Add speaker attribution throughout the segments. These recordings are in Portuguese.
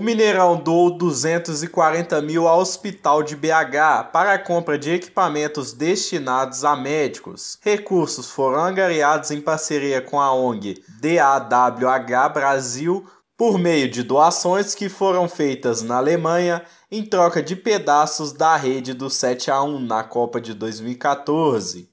Speaker 1: O Mineirão doou 240 mil ao Hospital de BH para a compra de equipamentos destinados a médicos. Recursos foram angariados em parceria com a ONG DAWH Brasil por meio de doações que foram feitas na Alemanha em troca de pedaços da rede do 7 a 1 na Copa de 2014.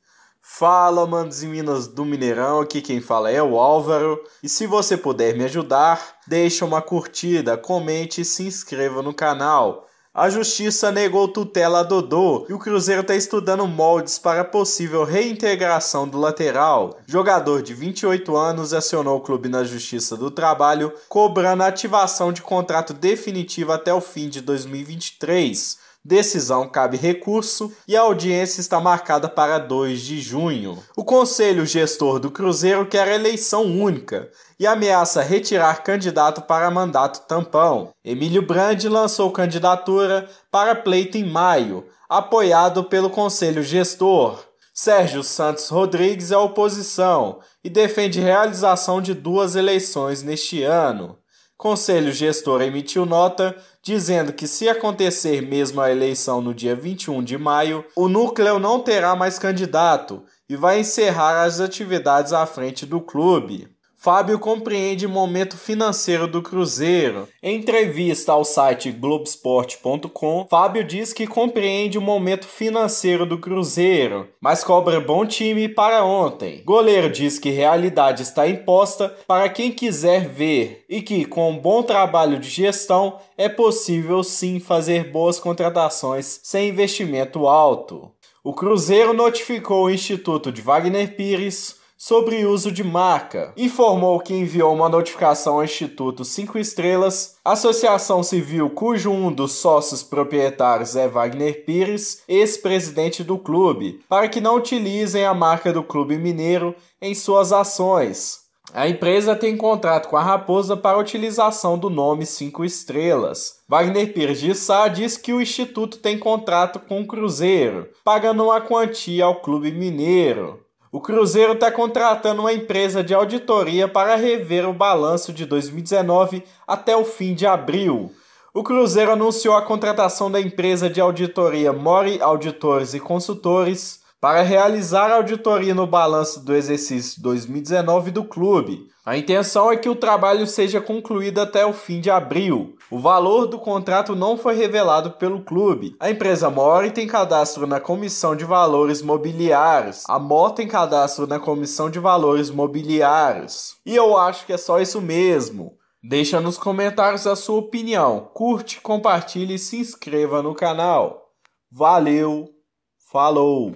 Speaker 1: Fala, manos e minas do Mineirão, aqui quem fala é o Álvaro. E se você puder me ajudar, deixa uma curtida, comente e se inscreva no canal. A justiça negou tutela a Dodô e o Cruzeiro está estudando moldes para possível reintegração do lateral. Jogador de 28 anos acionou o clube na Justiça do Trabalho, cobrando a ativação de contrato definitivo até o fim de 2023. Decisão cabe recurso e a audiência está marcada para 2 de junho. O Conselho Gestor do Cruzeiro quer eleição única e ameaça retirar candidato para mandato tampão. Emílio Brandi lançou candidatura para pleito em maio, apoiado pelo Conselho Gestor. Sérgio Santos Rodrigues é oposição e defende realização de duas eleições neste ano. Conselho Gestor emitiu nota dizendo que, se acontecer mesmo a eleição no dia 21 de maio, o núcleo não terá mais candidato e vai encerrar as atividades à frente do clube. Fábio compreende o momento financeiro do Cruzeiro. Em entrevista ao site Globoesporte.com, Fábio diz que compreende o momento financeiro do Cruzeiro, mas cobra bom time para ontem. Goleiro diz que realidade está imposta para quem quiser ver e que, com um bom trabalho de gestão, é possível sim fazer boas contratações sem investimento alto. O Cruzeiro notificou o Instituto de Wagner Pires sobre uso de marca. Informou que enviou uma notificação ao Instituto 5 Estrelas, associação civil cujo um dos sócios proprietários é Wagner Pires, ex-presidente do clube, para que não utilizem a marca do clube mineiro em suas ações. A empresa tem contrato com a Raposa para a utilização do nome 5 Estrelas. Wagner Pires de Sá diz que o Instituto tem contrato com o Cruzeiro, pagando uma quantia ao Clube Mineiro. O Cruzeiro está contratando uma empresa de auditoria para rever o balanço de 2019 até o fim de abril. O Cruzeiro anunciou a contratação da empresa de auditoria Mori Auditores e Consultores para realizar auditoria no balanço do exercício 2019 do clube. A intenção é que o trabalho seja concluído até o fim de abril. O valor do contrato não foi revelado pelo clube. A empresa Mori tem cadastro na Comissão de Valores Mobiliários. A MO tem cadastro na Comissão de Valores Mobiliários. E eu acho que é só isso mesmo. Deixa nos comentários a sua opinião. Curte, compartilhe e se inscreva no canal. Valeu, falou!